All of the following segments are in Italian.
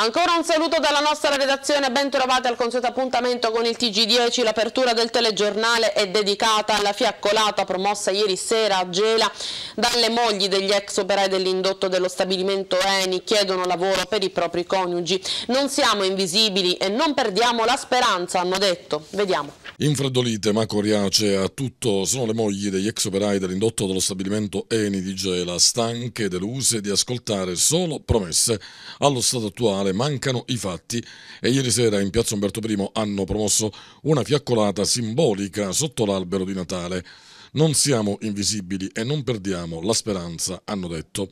Ancora un saluto dalla nostra redazione, ben al consueto appuntamento con il TG10, l'apertura del telegiornale è dedicata alla fiaccolata promossa ieri sera a Gela dalle mogli degli ex operai dell'indotto dello stabilimento Eni, chiedono lavoro per i propri coniugi. Non siamo invisibili e non perdiamo la speranza, hanno detto. Vediamo. Infreddolite ma coriacee a tutto sono le mogli degli ex operai dell'indotto dello stabilimento Eni di Gela, stanche, e deluse di ascoltare solo promesse allo stato attuale Costituzionale mancano i fatti e ieri sera in piazza Umberto I hanno promosso una fiaccolata simbolica sotto l'albero di Natale. Non siamo invisibili e non perdiamo la speranza, hanno detto.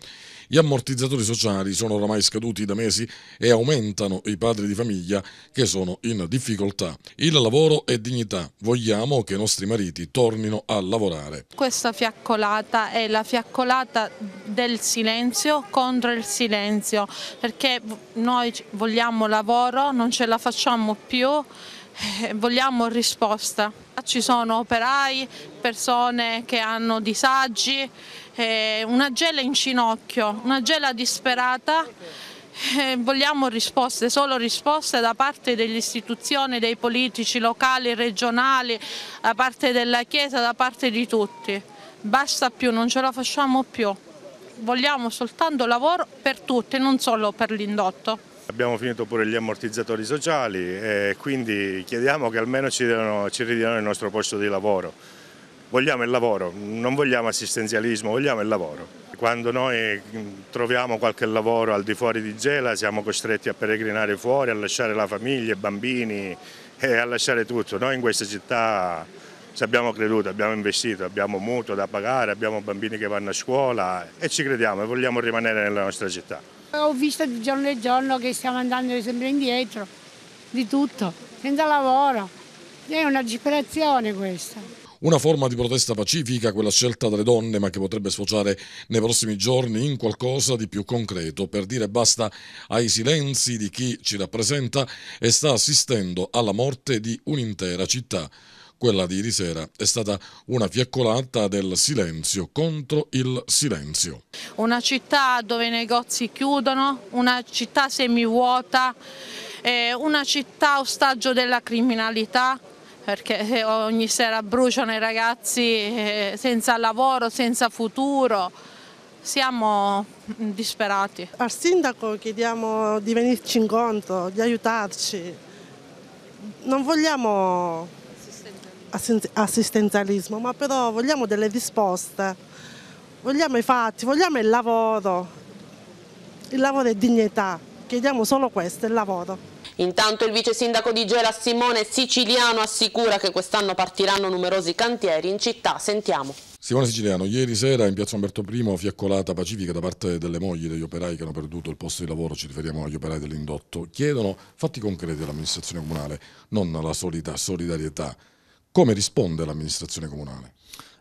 Gli ammortizzatori sociali sono oramai scaduti da mesi e aumentano i padri di famiglia che sono in difficoltà. Il lavoro è dignità. Vogliamo che i nostri mariti tornino a lavorare. Questa fiaccolata è la fiaccolata del silenzio contro il silenzio, perché noi vogliamo lavoro, non ce la facciamo più vogliamo risposta. Ci sono operai, persone che hanno disagi, eh, una gela in ginocchio, una gela disperata. Eh, vogliamo risposte, solo risposte da parte delle istituzioni, dei politici locali, regionali, da parte della Chiesa, da parte di tutti. Basta più, non ce la facciamo più. Vogliamo soltanto lavoro per tutti, non solo per l'indotto. Abbiamo finito pure gli ammortizzatori sociali e quindi chiediamo che almeno ci, diano, ci ridiano il nostro posto di lavoro. Vogliamo il lavoro, non vogliamo assistenzialismo, vogliamo il lavoro. Quando noi mm, troviamo qualche lavoro al di fuori di Gela siamo costretti a peregrinare fuori, a lasciare la famiglia, i bambini e a lasciare tutto. Noi in questa città ci abbiamo creduto, abbiamo investito, abbiamo mutuo da pagare, abbiamo bambini che vanno a scuola e ci crediamo e vogliamo rimanere nella nostra città. Eh, ho visto di giorno in giorno che stiamo andando sempre indietro, di tutto, senza lavoro. È una disperazione questa. Una forma di protesta pacifica, quella scelta dalle donne, ma che potrebbe sfociare nei prossimi giorni in qualcosa di più concreto, per dire basta ai silenzi di chi ci rappresenta e sta assistendo alla morte di un'intera città. Quella di ieri sera è stata una fiaccolata del silenzio contro il silenzio. Una città dove i negozi chiudono, una città semivuota, una città ostaggio della criminalità perché eh, ogni sera bruciano i ragazzi eh, senza lavoro, senza futuro. Siamo mm, disperati. Al sindaco chiediamo di venirci incontro, di aiutarci. Non vogliamo assistenzialismo, ma però vogliamo delle risposte, vogliamo i fatti, vogliamo il lavoro. Il lavoro è dignità, chiediamo solo questo, il lavoro. Intanto il vice sindaco di Gela Simone Siciliano assicura che quest'anno partiranno numerosi cantieri in città. Sentiamo. Simone Siciliano, ieri sera in piazza Umberto I fiaccolata pacifica da parte delle mogli degli operai che hanno perduto il posto di lavoro, ci riferiamo agli operai dell'indotto, chiedono fatti concreti all'amministrazione comunale, non la solita solidarietà come risponde l'amministrazione comunale?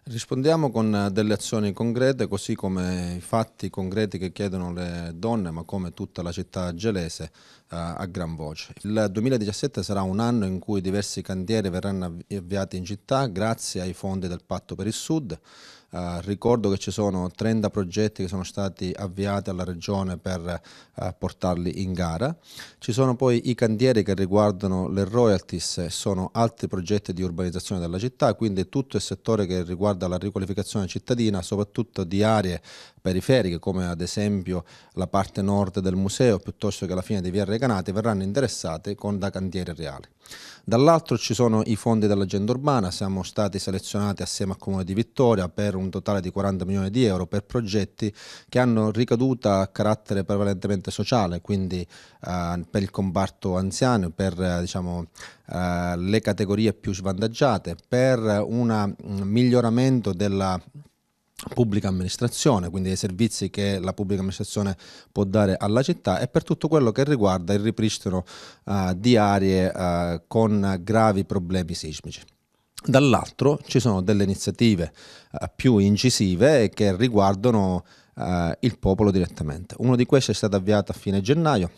Rispondiamo con eh, delle azioni concrete, così come i fatti concreti che chiedono le donne, ma come tutta la città gelese eh, a gran voce. Il 2017 sarà un anno in cui diversi cantieri verranno avviati in città grazie ai fondi del Patto per il Sud. Uh, ricordo che ci sono 30 progetti che sono stati avviati alla Regione per uh, portarli in gara. Ci sono poi i cantieri che riguardano le royalties, sono altri progetti di urbanizzazione della città, quindi tutto il settore che riguarda la riqualificazione cittadina, soprattutto di aree periferiche come ad esempio la parte nord del museo piuttosto che la fine di Via Reganati, verranno interessate con da cantieri reali. Dall'altro ci sono i fondi dell'agenda urbana, siamo stati selezionati assieme al Comune di Vittoria per un totale di 40 milioni di euro per progetti che hanno ricaduta a carattere prevalentemente sociale, quindi eh, per il comparto anziano, per eh, diciamo, eh, le categorie più svantaggiate, per un mm, miglioramento della pubblica amministrazione, quindi dei servizi che la pubblica amministrazione può dare alla città e per tutto quello che riguarda il ripristino uh, di aree uh, con gravi problemi sismici. Dall'altro ci sono delle iniziative uh, più incisive che riguardano il popolo direttamente. Una di queste è stata avviata a fine gennaio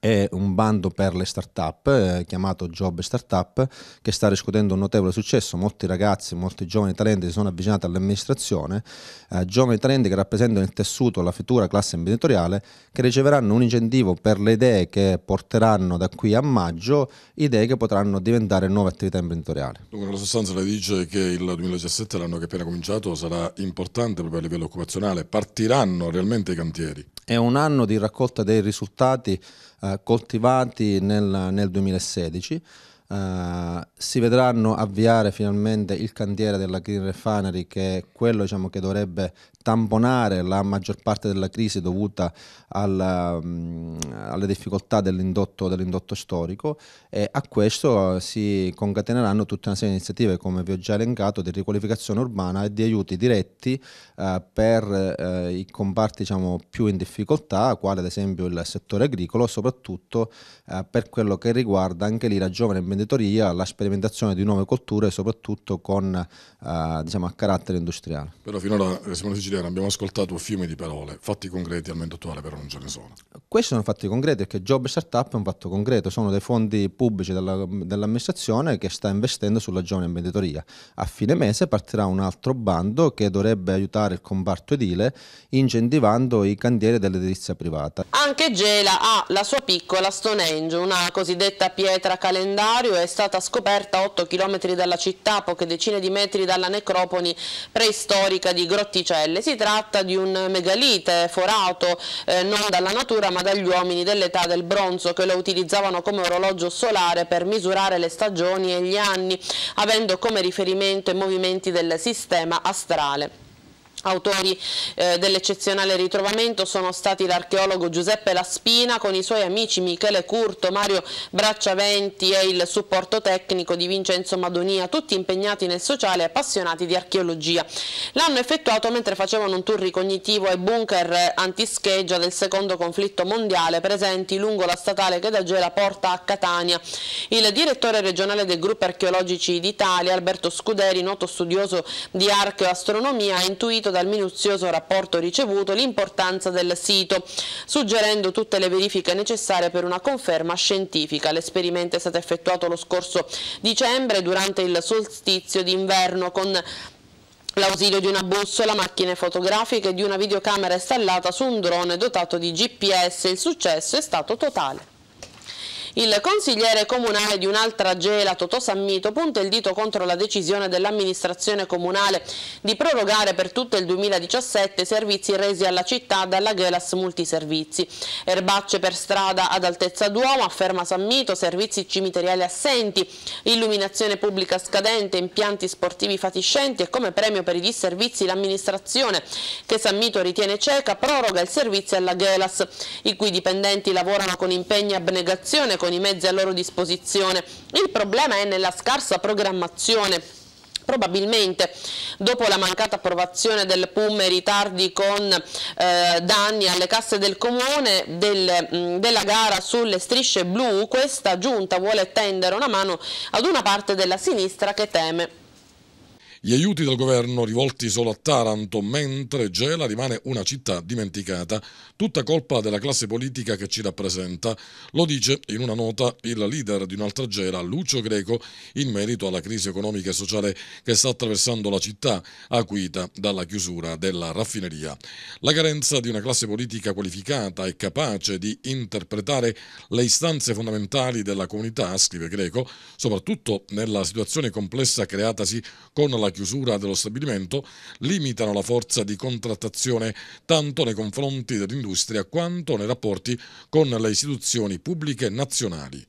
è un bando per le start-up eh, chiamato Job Startup che sta riscuotendo un notevole successo, molti ragazzi, molti giovani talenti si sono avvicinati all'amministrazione, eh, giovani talenti che rappresentano il tessuto, la futura classe imprenditoriale che riceveranno un incentivo per le idee che porteranno da qui a maggio, idee che potranno diventare nuove attività imprenditoriali. Dunque nella sostanza lei dice che il 2017, l'anno che è appena cominciato, sarà importante proprio a livello occupazionale, partiranno realmente i cantieri? È un anno di raccolta dei risultati eh, coltivati nel, nel 2016. Uh, eh, si vedranno avviare finalmente il cantiere della Green Refinery che è quello diciamo, che dovrebbe tamponare la maggior parte della crisi dovuta alla, mh, mm, alle difficoltà dell'indotto, dell'indotto storico e a questo eh, si concateneranno tutta una serie di iniziative come vi ho già elencato di riqualificazione urbana e di aiuti diretti eh, per eh, i comparti diciamo, più in difficoltà, quale ad esempio il settore agricolo, soprattutto eh, per quello che riguarda anche lì la giovane imprenditoria, la sperimentazione di nuove colture, soprattutto con, eh, diciamo, a carattere industriale. Però finora Simone eh, Sicilia Giuliano, abbiamo ascoltato un fiume di parole, fatti concreti al momento attuale però non ce ne sono. Questi sono fatti concreti perché Job Startup è un fatto concreto, sono dei fondi pubblici della, dell'amministrazione che sta investendo sulla giovane imprenditoria. A fine mese partirà un altro bando che dovrebbe aiutare il comparto edile incentivando i candieri dell'edilizia privata. Anche Gela ha la sua piccola Stonehenge, una cosiddetta pietra calendario, è stata scoperta a 8 km dalla città, poche decine di metri dalla necropoli preistorica di Grotticelle si tratta di un megalite forato eh, non dalla natura ma dagli uomini dell'età del bronzo che lo utilizzavano come orologio solare per misurare le stagioni e gli anni, avendo come riferimento i movimenti del sistema astrale. Autori eh, dell'eccezionale ritrovamento sono stati l'archeologo Giuseppe Laspina con i suoi amici Michele Curto, Mario Bracciaventi e il supporto tecnico di Vincenzo Madonia, tutti impegnati nel sociale e appassionati di archeologia. L'hanno effettuato mentre facevano un tour ricognitivo ai bunker antischeggia del secondo conflitto mondiale presenti lungo la statale che da Gela porta a Catania. Il direttore regionale del gruppo archeologici d'Italia, Alberto Scuderi, noto studioso di archeoastronomia, ha intuito dal minuzioso rapporto ricevuto l'importanza del sito, suggerendo tutte le verifiche necessarie per una conferma scientifica. L'esperimento è stato effettuato lo scorso dicembre durante il solstizio d'inverno con l'ausilio di una bussola, macchine fotografiche e di una videocamera installata su un drone dotato di GPS. Il successo è stato totale. Il consigliere comunale di un'altra gela, Totò Sammito, punta il dito contro la decisione dell'amministrazione comunale di prorogare per tutto il 2017 i servizi resi alla città dalla Gelas Multiservizi. Erbacce per strada ad altezza d'uomo, afferma Sammito, servizi cimiteriali assenti, illuminazione pubblica scadente, impianti sportivi fatiscenti e come premio per i disservizi l'amministrazione, che Sammito ritiene cieca, proroga il servizio alla Gelas, i cui dipendenti lavorano con impegno e abnegazione, con i mezzi a loro disposizione. Il problema è nella scarsa programmazione probabilmente dopo la mancata approvazione del PUM e ritardi con eh, danni alle casse del comune del, mm, della gara sulle strisce blu, questa giunta vuole tendere una mano ad una parte della sinistra che teme gli aiuti del governo rivolti solo a Taranto, mentre Gela rimane una città dimenticata. Tutta colpa della classe politica che ci rappresenta. Lo dice in una nota il leader di un'altra Gela, Lucio Greco, in merito alla crisi economica e sociale che sta attraversando la città, acuita dalla chiusura della raffineria. La carenza di una classe politica qualificata e capace di interpretare le istanze fondamentali della comunità, scrive Greco, soprattutto nella situazione complessa creatasi con la chiusura dello stabilimento limitano la forza di contrattazione tanto nei confronti dell'industria quanto nei rapporti con le istituzioni pubbliche nazionali.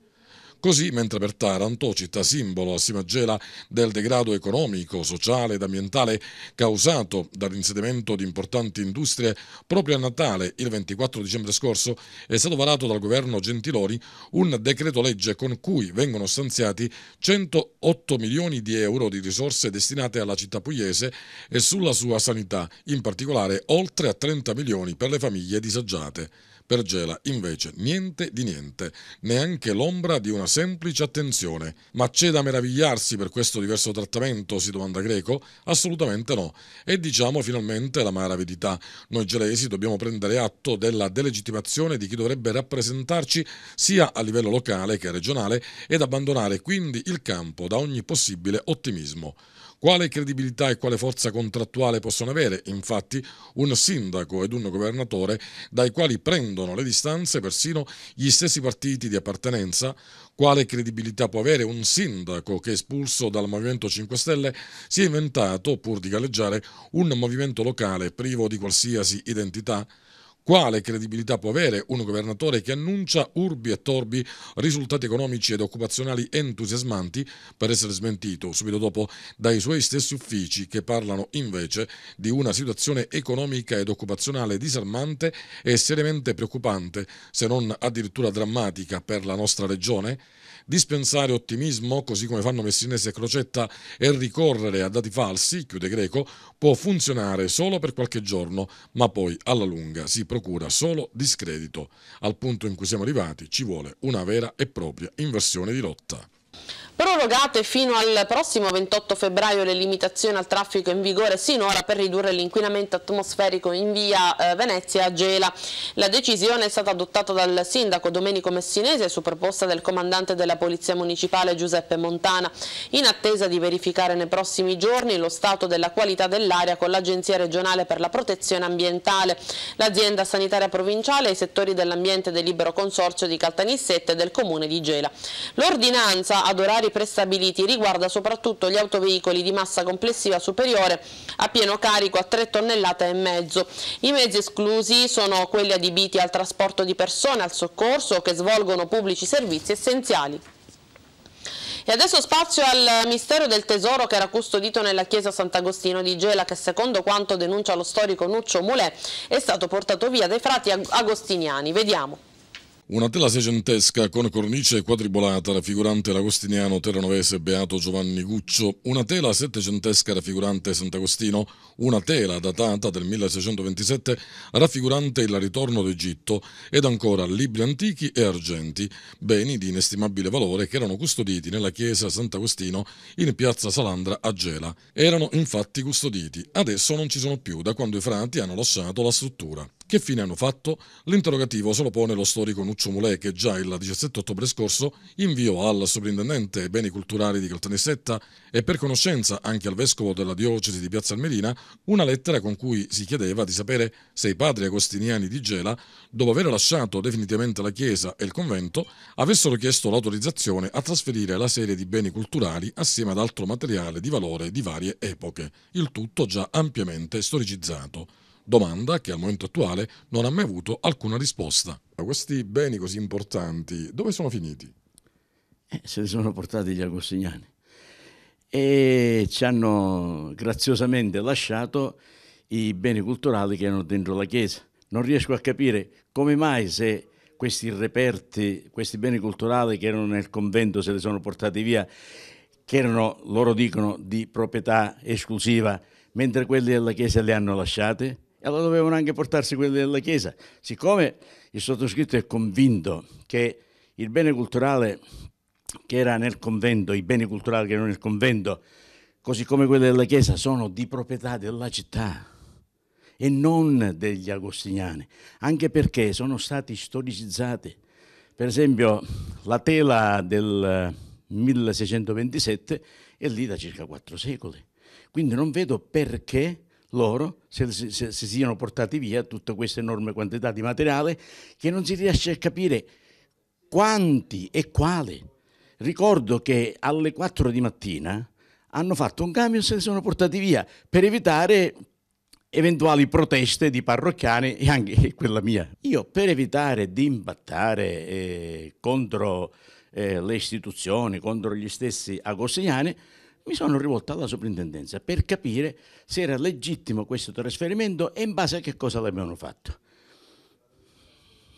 Così, mentre per Taranto, città simbolo, si magela del degrado economico, sociale ed ambientale causato dall'insediamento di importanti industrie, proprio a Natale, il 24 dicembre scorso, è stato varato dal governo Gentiloni un decreto legge con cui vengono stanziati 108 milioni di euro di risorse destinate alla città pugliese e sulla sua sanità, in particolare oltre a 30 milioni per le famiglie disagiate. Per Gela, invece, niente di niente, neanche l'ombra di una semplice attenzione. Ma c'è da meravigliarsi per questo diverso trattamento? si domanda Greco. Assolutamente no. E diciamo finalmente la mala verità. Noi gelesi dobbiamo prendere atto della delegittimazione di chi dovrebbe rappresentarci sia a livello locale che regionale ed abbandonare quindi il campo da ogni possibile ottimismo. Quale credibilità e quale forza contrattuale possono avere, infatti, un sindaco ed un governatore dai quali prendono le distanze persino gli stessi partiti di appartenenza? Quale credibilità può avere un sindaco che, espulso dal Movimento 5 Stelle, si è inventato, pur di galleggiare, un movimento locale privo di qualsiasi identità? Quale credibilità può avere un governatore che annuncia urbi e torbi risultati economici ed occupazionali entusiasmanti per essere smentito subito dopo dai suoi stessi uffici che parlano invece di una situazione economica ed occupazionale disarmante e seriamente preoccupante, se non addirittura drammatica per la nostra regione? dispensare ottimismo, così come fanno Messinese e Crocetta, e ricorrere a dati falsi, chiude Greco, può funzionare solo per qualche giorno, ma poi alla lunga si procura solo discredito. Al punto in cui siamo arrivati ci vuole una vera e propria inversione di rotta. Prorogate fino al prossimo 28 febbraio le limitazioni al traffico in vigore sinora per ridurre l'inquinamento atmosferico in via eh, Venezia a Gela. La decisione è stata adottata dal sindaco Domenico Messinese su proposta del comandante della Polizia Municipale Giuseppe Montana, in attesa di verificare nei prossimi giorni lo stato della qualità dell'aria con l'Agenzia regionale per la protezione ambientale, l'azienda sanitaria provinciale e i settori dell'ambiente del libero consorzio di Caltanissette e del comune di Gela. L'ordinanza ad orari criteri prestabiliti, riguarda soprattutto gli autoveicoli di massa complessiva superiore a pieno carico a 3 tonnellate e mezzo. I mezzi esclusi sono quelli adibiti al trasporto di persone, al soccorso o che svolgono pubblici servizi essenziali. E adesso spazio al mistero del tesoro che era custodito nella chiesa Sant'Agostino di Gela che secondo quanto denuncia lo storico Nuccio Mulè è stato portato via dai frati agostiniani. Vediamo. Una tela seicentesca con cornice quadribolata raffigurante l'agostiniano terranovese Beato Giovanni Guccio, una tela settecentesca raffigurante Sant'Agostino, una tela datata del 1627 raffigurante il ritorno d'Egitto ed ancora libri antichi e argenti, beni di inestimabile valore che erano custoditi nella chiesa Sant'Agostino in piazza Salandra a Gela. Erano infatti custoditi, adesso non ci sono più da quando i frati hanno lasciato la struttura. Che fine hanno fatto? L'interrogativo se lo pone lo storico Nuccio Mulè che già il 17 ottobre scorso inviò al sovrintendente beni culturali di Caltanissetta e per conoscenza anche al vescovo della diocesi di Piazza Almerina una lettera con cui si chiedeva di sapere se i padri agostiniani di Gela, dopo aver lasciato definitivamente la chiesa e il convento, avessero chiesto l'autorizzazione a trasferire la serie di beni culturali assieme ad altro materiale di valore di varie epoche, il tutto già ampiamente storicizzato domanda che al momento attuale non ha mai avuto alcuna risposta. Ma questi beni così importanti dove sono finiti? Eh, se li sono portati gli agostiniani e ci hanno graziosamente lasciato i beni culturali che erano dentro la chiesa. Non riesco a capire come mai se questi reperti, questi beni culturali che erano nel convento se li sono portati via, che erano, loro dicono, di proprietà esclusiva, mentre quelli della chiesa li hanno lasciati allora dovevano anche portarsi quelli della Chiesa. Siccome il sottoscritto è convinto che il bene culturale che era nel convento, i beni culturali che erano nel convento, così come quelli della Chiesa, sono di proprietà della città e non degli agostiniani, anche perché sono stati storicizzati. Per esempio la tela del 1627 è lì da circa quattro secoli, quindi non vedo perché loro se, se, se, se siano portati via tutta questa enorme quantità di materiale che non si riesce a capire quanti e quali. Ricordo che alle 4 di mattina hanno fatto un camion e se li sono portati via per evitare eventuali proteste di parrocchiani e anche quella mia. Io per evitare di imbattare eh, contro eh, le istituzioni, contro gli stessi agostiniani, mi sono rivolto alla soprintendenza per capire se era legittimo questo trasferimento e in base a che cosa l'abbiano fatto.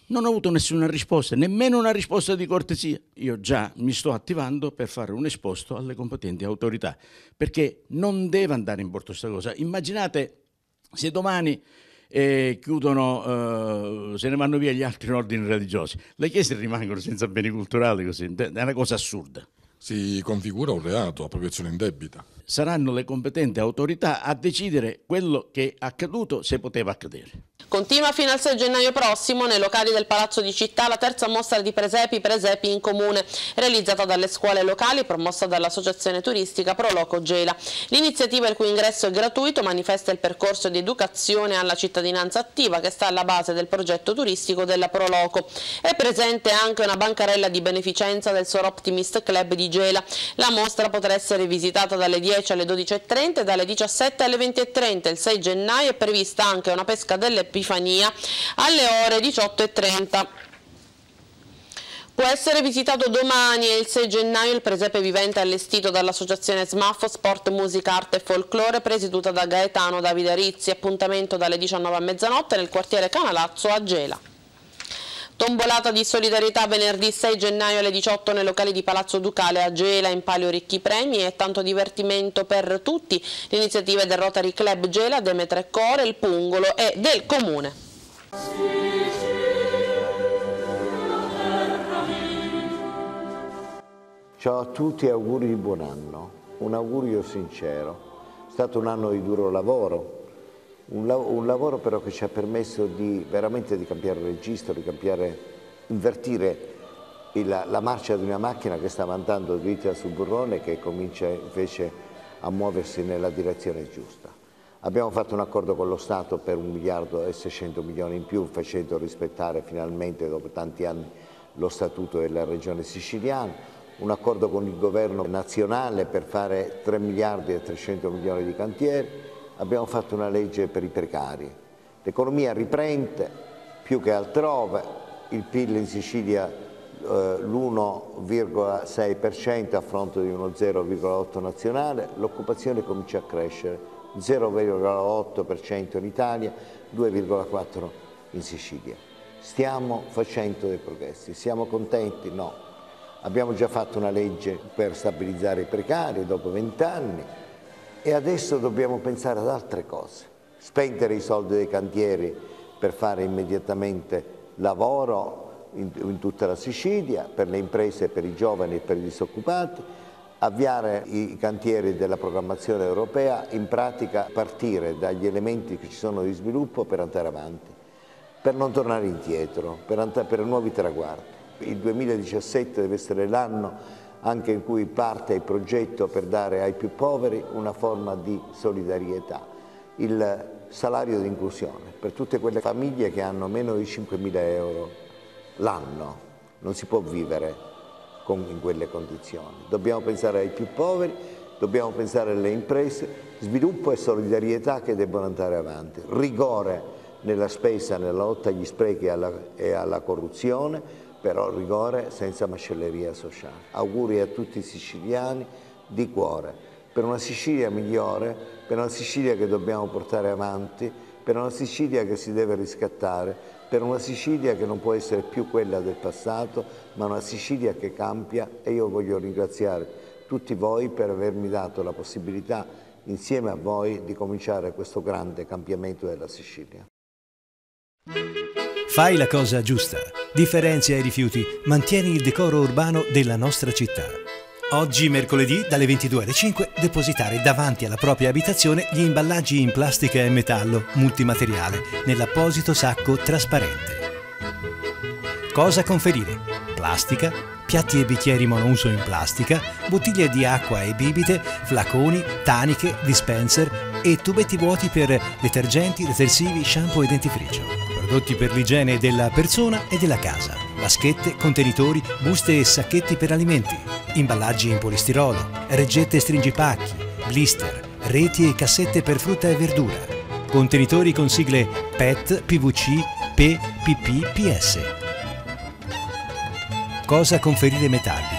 Non ho avuto nessuna risposta, nemmeno una risposta di cortesia. Io già mi sto attivando per fare un esposto alle competenti autorità, perché non deve andare in porto questa cosa. Immaginate se domani eh, chiudono, eh, se ne vanno via gli altri ordini religiosi. Le chiese rimangono senza beni culturali, così. è una cosa assurda si configura un reato, appropriazione indebita. Saranno le competenti autorità a decidere quello che è accaduto se poteva accadere. Continua fino al 6 gennaio prossimo nei locali del Palazzo di Città la terza mostra di presepi Presepi in Comune, realizzata dalle scuole locali e promossa dall'associazione turistica Proloco Gela. L'iniziativa, il cui ingresso è gratuito, manifesta il percorso di educazione alla cittadinanza attiva che sta alla base del progetto turistico della Proloco. È presente anche una bancarella di beneficenza del Sor Optimist Club di Gela. La mostra potrà essere visitata dalle 10 alle 12.30 e dalle 17 alle 20.30. Il 6 gennaio è prevista anche una pesca dell'Epifania alle ore 18.30. Può essere visitato domani e il 6 gennaio il presepe vivente allestito dall'associazione SMAFO Sport, Musica, Arte e Folklore presieduta da Gaetano Davide Rizzi, appuntamento dalle 19 a mezzanotte nel quartiere Canalazzo a Gela. Tombolata di solidarietà venerdì 6 gennaio alle 18 nei locali di Palazzo Ducale a Gela in palio ricchi premi e tanto divertimento per tutti. L'iniziativa del Rotary Club Gela, Demetre Core, il Pungolo e del Comune. Ciao a tutti e auguri di buon anno. Un augurio sincero. È stato un anno di duro lavoro, un, lav un, lavoro però che ci ha permesso di, veramente di cambiare registro, di cambiare, invertire la, la, marcia di una macchina che stava andando dritta sul burrone che comincia invece a muoversi nella direzione giusta. Abbiamo fatto un accordo con lo Stato per 1 miliardo e 600 milioni in più facendo rispettare finalmente dopo tanti anni lo statuto della regione siciliana, un accordo con il governo nazionale per fare 3 miliardi e 300 milioni di cantieri, abbiamo fatto una legge per i precari. L'economia riprende più che altrove, il PIL in Sicilia eh, l'1,6% a fronte di uno 0,8% nazionale, l'occupazione comincia a crescere, 0,8% in Italia, 2,4% in Sicilia. Stiamo facendo dei progressi, siamo contenti? No. Abbiamo già fatto una legge per stabilizzare i precari dopo vent'anni, e adesso dobbiamo pensare ad altre cose, spendere i soldi dei cantieri per fare immediatamente lavoro in, in tutta la Sicilia, per le imprese, per i giovani e per i disoccupati, avviare i cantieri della programmazione europea, in pratica partire dagli elementi che ci sono di sviluppo per andare avanti, per non tornare indietro, per, per nuovi traguardi. Il 2017 deve essere l'anno anche in cui parte il progetto per dare ai più poveri una forma di solidarietà. Il salario di inclusione per tutte quelle famiglie che hanno meno di 5.000 euro l'anno, non si può vivere in quelle condizioni. Dobbiamo pensare ai più poveri, dobbiamo pensare alle imprese, sviluppo e solidarietà che debbono andare avanti, rigore nella spesa, nella lotta agli sprechi e alla, e alla corruzione, però rigore senza macelleria sociale. Auguri a tutti i siciliani di cuore, per una Sicilia migliore, per una Sicilia che dobbiamo portare avanti, per una Sicilia che si deve riscattare, per una Sicilia che non può essere più quella del passato, ma una Sicilia che cambia e io voglio ringraziare tutti voi per avermi dato la possibilità insieme a voi di cominciare questo grande cambiamento della Sicilia. Fai la cosa giusta, differenzia i rifiuti, mantieni il decoro urbano della nostra città. Oggi mercoledì dalle 22 alle 5 depositare davanti alla propria abitazione gli imballaggi in plastica e metallo multimateriale nell'apposito sacco trasparente. Cosa conferire? Plastica, piatti e bicchieri monouso in plastica, bottiglie di acqua e bibite, flaconi, taniche, dispenser e tubetti vuoti per detergenti, detersivi, shampoo e dentifricio prodotti per l'igiene della persona e della casa, vaschette, contenitori, buste e sacchetti per alimenti, imballaggi in polistirolo, reggette e stringipacchi, blister, reti e cassette per frutta e verdura, contenitori con sigle PET, PVC, P, PP, PS. Cosa conferire metalli?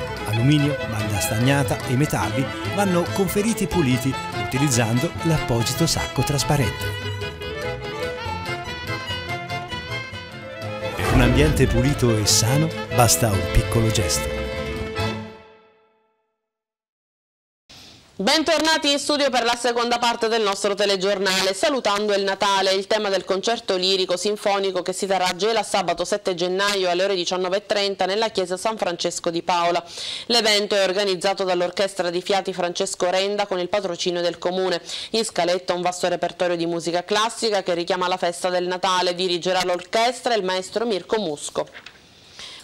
Alluminio, maglia stagnata e metalli vanno conferiti e puliti utilizzando l'apposito sacco trasparente. Per un ambiente pulito e sano basta un piccolo gesto. Bentornati in studio per la seconda parte del nostro telegiornale. Salutando il Natale, il tema del concerto lirico sinfonico che si terrà a Gela sabato 7 gennaio alle ore 19.30 nella chiesa San Francesco di Paola. L'evento è organizzato dall'orchestra di fiati Francesco Renda con il patrocinio del comune. In scaletta un vasto repertorio di musica classica che richiama la festa del Natale. Dirigerà l'orchestra il maestro Mirko Musco.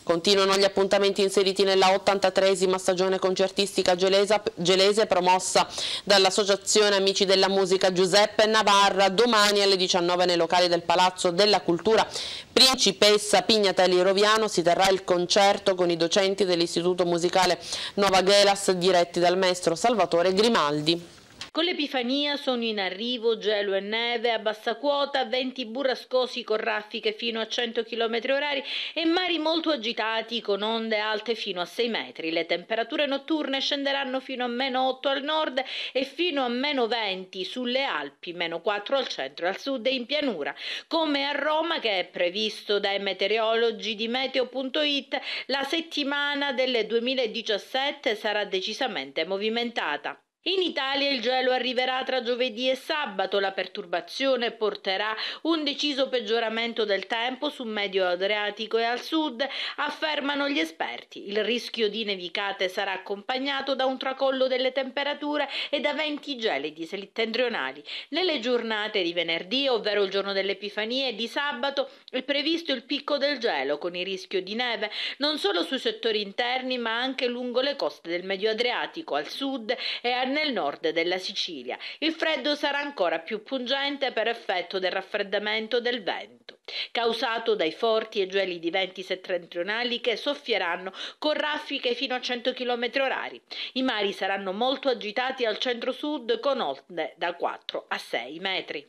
Continuano gli appuntamenti inseriti nella 83esima stagione concertistica gelesa, gelese promossa dall'Associazione Amici della Musica Giuseppe Navarra domani alle 19 nei locali del Palazzo della Cultura Principessa Pignatelli Roviano si terrà il concerto con i docenti dell'Istituto Musicale Nova Gelas diretti dal maestro Salvatore Grimaldi. Con l'Epifania sono in arrivo gelo e neve a bassa quota, venti burrascosi con raffiche fino a 100 km orari e mari molto agitati con onde alte fino a 6 metri. Le temperature notturne scenderanno fino a meno 8 al nord e fino a meno 20 sulle Alpi, meno 4 al centro, e al sud e in pianura. Come a Roma, che è previsto dai meteorologi di meteo.it, la settimana del 2017 sarà decisamente movimentata. In Italia il gelo arriverà tra giovedì e sabato, la perturbazione porterà un deciso peggioramento del tempo su medio Adriatico e al sud, affermano gli esperti. Il rischio di nevicate sarà accompagnato da un tracollo delle temperature e da venti gelidi settentrionali. Nelle giornate di venerdì, ovvero il giorno dell'Epifania e di sabato, è previsto il picco del gelo con il rischio di neve non solo sui settori interni ma anche lungo le coste del medio Adriatico, al sud e a nord nel nord della Sicilia. Il freddo sarà ancora più pungente per effetto del raffreddamento del vento, causato dai forti e gelidi venti settentrionali che soffieranno con raffiche fino a 100 km orari. I mari saranno molto agitati al centro-sud con onde da 4 a 6 metri.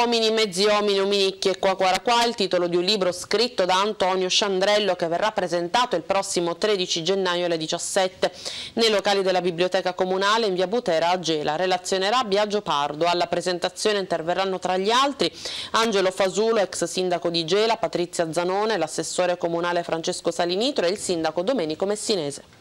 Omini, mezzi omini, ominicchi e qua qua qua, il titolo di un libro scritto da Antonio Sciandrello che verrà presentato il prossimo 13 gennaio alle 17 nei locali della Biblioteca Comunale in via Butera a Gela. Relazionerà Biagio Pardo. Alla presentazione interverranno tra gli altri Angelo Fasulo, ex sindaco di Gela, Patrizia Zanone, l'assessore comunale Francesco Salinitro e il sindaco Domenico Messinese.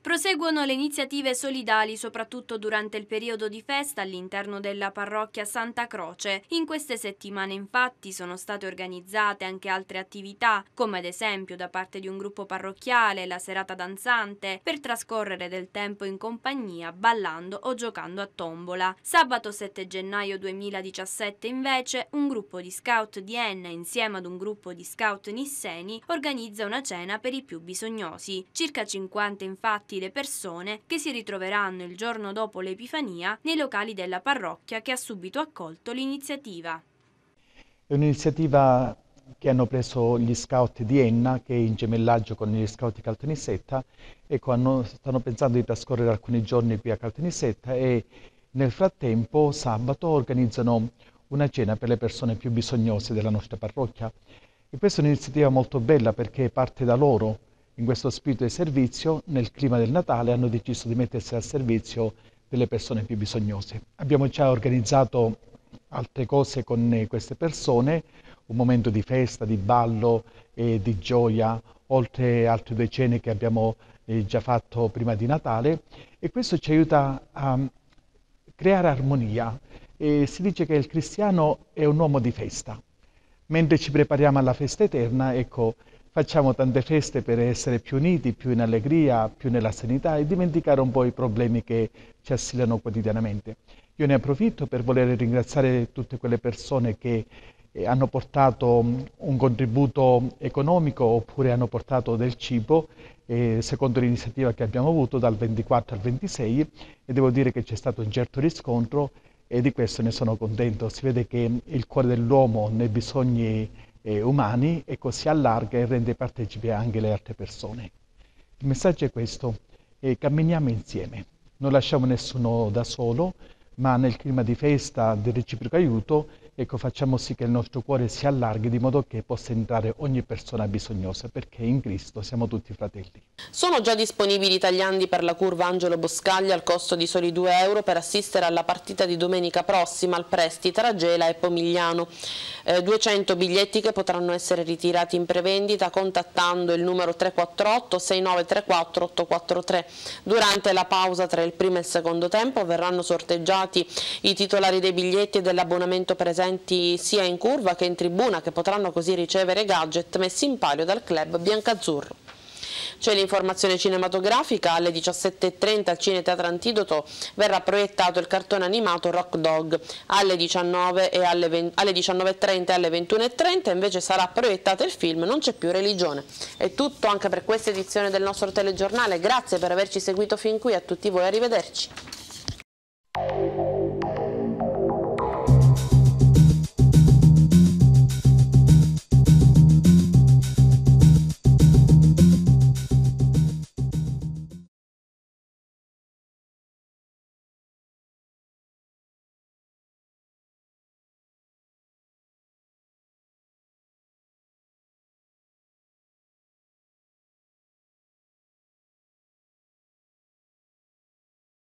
Proseguono le iniziative solidali soprattutto durante il periodo di festa all'interno della parrocchia Santa Croce. In queste settimane infatti sono state organizzate anche altre attività come ad esempio da parte di un gruppo parrocchiale la serata danzante per trascorrere del tempo in compagnia ballando o giocando a tombola. Sabato 7 gennaio 2017 invece un gruppo di scout di Enna insieme ad un gruppo di scout nisseni organizza una cena per i più bisognosi. Circa 50 infatti infatti le persone che si ritroveranno il giorno dopo l'Epifania nei locali della parrocchia che ha subito accolto l'iniziativa. È un'iniziativa che hanno preso gli scout di Enna, che è in gemellaggio con gli scout di Caltanissetta. Ecco, hanno, stanno pensando di trascorrere alcuni giorni qui a Caltanissetta e nel frattempo sabato organizzano una cena per le persone più bisognose della nostra parrocchia. E questa è un'iniziativa molto bella perché parte da loro, in questo spirito di servizio, nel clima del Natale hanno deciso di mettersi al servizio delle persone più bisognose. Abbiamo già organizzato altre cose con eh, queste persone, un momento di festa, di ballo e di gioia, oltre altre due cene che abbiamo eh, già fatto prima di Natale e questo ci aiuta a mm, creare armonia. E si dice che il cristiano è un uomo di festa. Mentre ci prepariamo alla festa eterna, ecco, Facciamo tante feste per essere più uniti, più in allegria, più nella sanità e dimenticare un po' i problemi che ci assillano quotidianamente. Io ne approfitto per voler ringraziare tutte quelle persone che eh, hanno portato mm, un contributo economico oppure hanno portato del cibo eh, secondo l'iniziativa che abbiamo avuto dal 24 al 26 e devo dire che c'è stato un certo riscontro e di questo ne sono contento. Si vede che il cuore dell'uomo nei bisogni eh, umani, e così allarga e rende partecipi anche le altre persone. Il messaggio è questo, eh, camminiamo insieme, non lasciamo nessuno da solo, ma nel clima di festa, di reciproco aiuto, ecco, facciamo sì che il nostro cuore si allarghi di modo che possa entrare ogni persona bisognosa, perché in Cristo siamo tutti fratelli. Sono già disponibili i tagliandi per la curva Angelo Boscaglia al costo di soli 2 euro per assistere alla partita di domenica prossima al Presti tra Gela e Pomigliano eh, 200 biglietti che potranno essere ritirati in prevendita contattando il numero 348 6934 843. Durante la pausa tra il primo e il secondo tempo verranno sorteggiati i titolari dei biglietti e dell'abbonamento presenti sia in curva che in tribuna che potranno così ricevere gadget messi in palio dal club biancazzurro. C'è l'informazione cinematografica, alle 17.30 al Cine Teatro Antidoto verrà proiettato il cartone animato Rock Dog, alle 19.30 e alle, 20, alle, 19 e alle 21.30 invece sarà proiettato il film Non c'è più religione. È tutto anche per questa edizione del nostro telegiornale, grazie per averci seguito fin qui, a tutti voi arrivederci.